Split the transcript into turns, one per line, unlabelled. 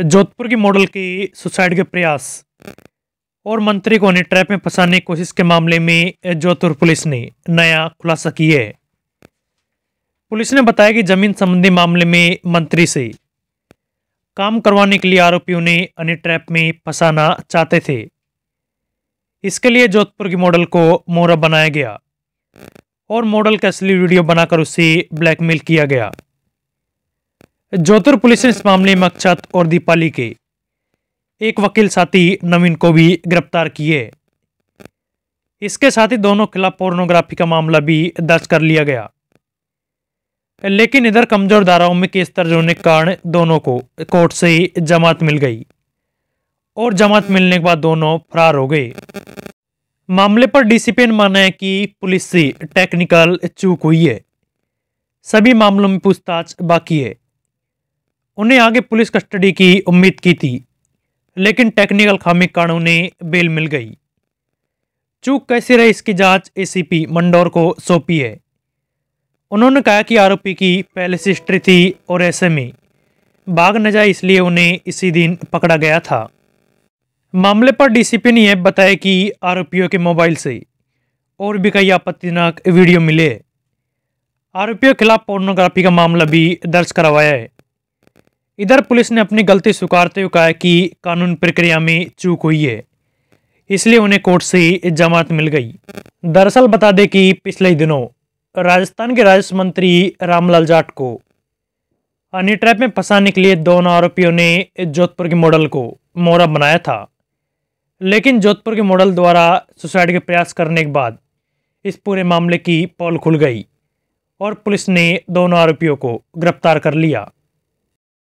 जोधपुर की मॉडल की सुसाइड के प्रयास और मंत्री को उन्हें ट्रैप में फंसाने की कोशिश के मामले में जोधपुर पुलिस ने नया खुलासा किया है पुलिस ने बताया कि जमीन संबंधी मामले में मंत्री से काम करवाने के लिए आरोपियों ने उन्हें ट्रैप में फंसाना चाहते थे इसके लिए जोधपुर की मॉडल को मोहरा बनाया गया और मॉडल का असली वीडियो बनाकर उसे ब्लैकमेल किया गया जोधपुर पुलिस ने इस मामले में अक्षत और दीपाली के एक वकील साथी नवीन को भी गिरफ्तार किए इसके साथ ही दोनों खिलाफ पोर्नोग्राफी का मामला भी दर्ज कर लिया गया लेकिन इधर कमजोर धाराओं में केस दर्ज होने के कारण दोनों को कोर्ट से जमात मिल गई और जमात मिलने के बाद दोनों फरार हो गए मामले पर डीसीपी ने माना है कि पुलिस से टेक्निकल चूक हुई है सभी मामलों में पूछताछ बाकी है उन्हें आगे पुलिस कस्टडी की उम्मीद की थी लेकिन टेक्निकल खामी कारण उन्हें बेल मिल गई चूक कैसे रही इसकी जांच एसीपी मंडौर को सौंपी है उन्होंने कहा कि आरोपी की पहले से हिस्ट्री थी और ऐसे में भाग न जाए इसलिए उन्हें इसी दिन पकड़ा गया था मामले पर डीसीपी ने यह बताया कि आरोपियों के मोबाइल से और भी कई आपत्तिजनक वीडियो मिले आरोपियों के खिलाफ पोर्नोग्राफी का मामला भी दर्ज करवाया है इधर पुलिस ने अपनी गलती स्वीकारते हुए कहा कि कानून प्रक्रिया में चूक हुई है इसलिए उन्हें कोर्ट से जमानत मिल गई दरअसल बता दें कि पिछले दिनों राजस्थान के राजस्व मंत्री रामलाल जाट को हनी ट्रैप में फंसाने के लिए दोनों आरोपियों ने जोधपुर के मॉडल को मोहरा बनाया था लेकिन जोधपुर के मॉडल द्वारा सुसाइड के प्रयास करने के बाद इस पूरे मामले की पोल खुल गई और पुलिस ने दोनों आरोपियों को गिरफ्तार कर लिया